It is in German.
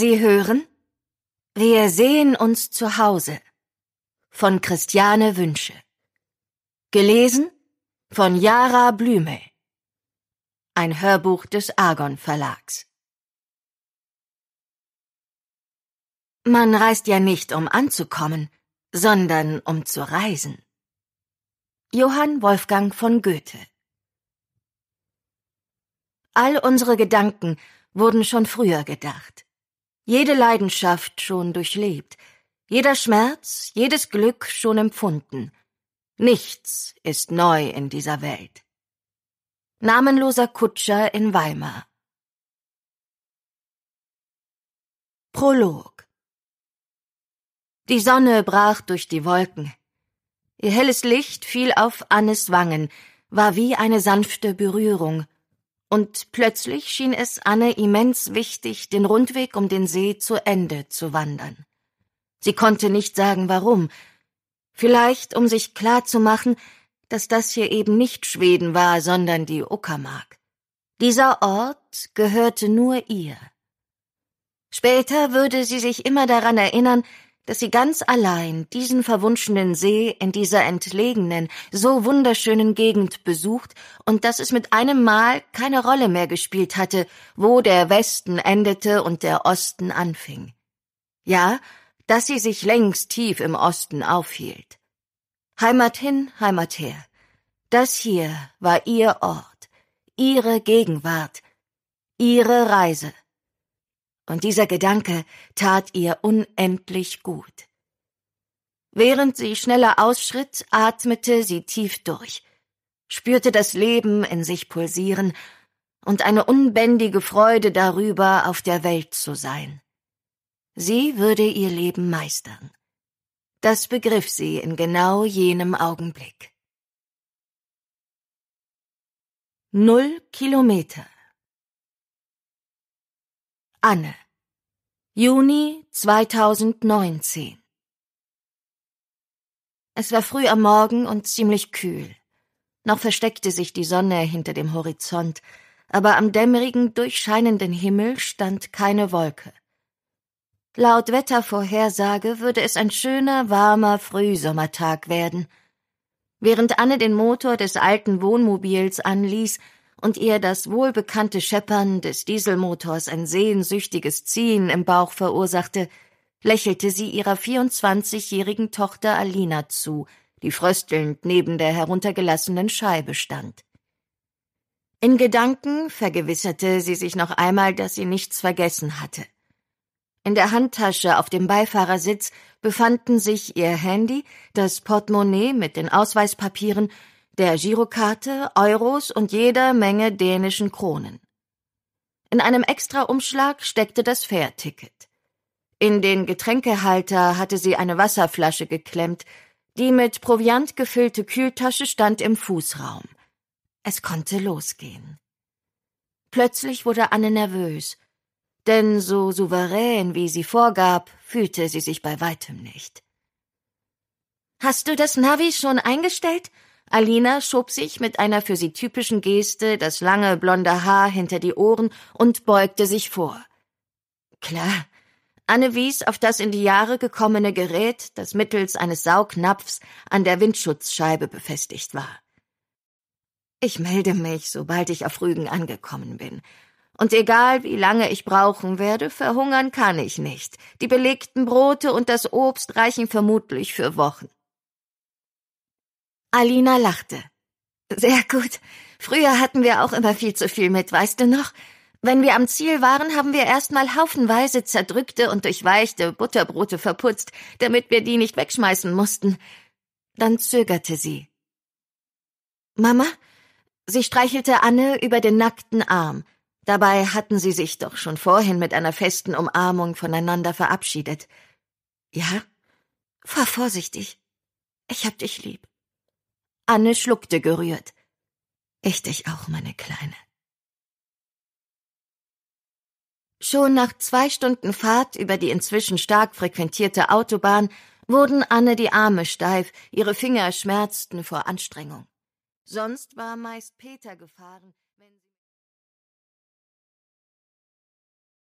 Sie hören Wir sehen uns zu Hause von Christiane Wünsche. Gelesen von Jara Blümel. Ein Hörbuch des Argon Verlags. Man reist ja nicht, um anzukommen, sondern um zu reisen. Johann Wolfgang von Goethe All unsere Gedanken wurden schon früher gedacht jede Leidenschaft schon durchlebt, jeder Schmerz, jedes Glück schon empfunden. Nichts ist neu in dieser Welt. Namenloser Kutscher in Weimar. Prolog Die Sonne brach durch die Wolken. Ihr helles Licht fiel auf Annes Wangen, war wie eine sanfte Berührung – und plötzlich schien es Anne immens wichtig, den Rundweg um den See zu Ende zu wandern. Sie konnte nicht sagen, warum. Vielleicht, um sich klar zu machen, dass das hier eben nicht Schweden war, sondern die Uckermark. Dieser Ort gehörte nur ihr. Später würde sie sich immer daran erinnern, dass sie ganz allein diesen verwunschenen See in dieser entlegenen, so wunderschönen Gegend besucht und dass es mit einem Mal keine Rolle mehr gespielt hatte, wo der Westen endete und der Osten anfing. Ja, dass sie sich längst tief im Osten aufhielt. Heimat hin, Heimat her. Das hier war ihr Ort, ihre Gegenwart, ihre Reise und dieser Gedanke tat ihr unendlich gut. Während sie schneller ausschritt, atmete sie tief durch, spürte das Leben in sich pulsieren und eine unbändige Freude darüber, auf der Welt zu sein. Sie würde ihr Leben meistern. Das begriff sie in genau jenem Augenblick. Null Kilometer Anne. Juni 2019. Es war früh am Morgen und ziemlich kühl. Noch versteckte sich die Sonne hinter dem Horizont, aber am dämmerigen, durchscheinenden Himmel stand keine Wolke. Laut Wettervorhersage würde es ein schöner, warmer Frühsommertag werden. Während Anne den Motor des alten Wohnmobils anließ, und ihr das wohlbekannte Scheppern des Dieselmotors ein sehnsüchtiges Ziehen im Bauch verursachte, lächelte sie ihrer 24-jährigen Tochter Alina zu, die fröstelnd neben der heruntergelassenen Scheibe stand. In Gedanken vergewisserte sie sich noch einmal, dass sie nichts vergessen hatte. In der Handtasche auf dem Beifahrersitz befanden sich ihr Handy, das Portemonnaie mit den Ausweispapieren der Girokarte, Euros und jeder Menge dänischen Kronen. In einem Extraumschlag steckte das Fährticket. In den Getränkehalter hatte sie eine Wasserflasche geklemmt, die mit Proviant gefüllte Kühltasche stand im Fußraum. Es konnte losgehen. Plötzlich wurde Anne nervös, denn so souverän, wie sie vorgab, fühlte sie sich bei weitem nicht. Hast du das Navi schon eingestellt? Alina schob sich mit einer für sie typischen Geste das lange blonde Haar hinter die Ohren und beugte sich vor. Klar. Anne wies auf das in die Jahre gekommene Gerät, das mittels eines Saugnapfs an der Windschutzscheibe befestigt war. Ich melde mich, sobald ich auf Rügen angekommen bin. Und egal, wie lange ich brauchen werde, verhungern kann ich nicht. Die belegten Brote und das Obst reichen vermutlich für Wochen. Alina lachte. Sehr gut. Früher hatten wir auch immer viel zu viel mit, weißt du noch? Wenn wir am Ziel waren, haben wir erstmal haufenweise zerdrückte und durchweichte Butterbrote verputzt, damit wir die nicht wegschmeißen mussten. Dann zögerte sie. Mama? Sie streichelte Anne über den nackten Arm. Dabei hatten sie sich doch schon vorhin mit einer festen Umarmung voneinander verabschiedet. Ja? Fahr vorsichtig. Ich hab dich lieb. Anne schluckte gerührt. Ich dich auch, meine Kleine. Schon nach zwei Stunden Fahrt über die inzwischen stark frequentierte Autobahn wurden Anne die Arme steif, ihre Finger schmerzten vor Anstrengung. Sonst war meist Peter gefahren.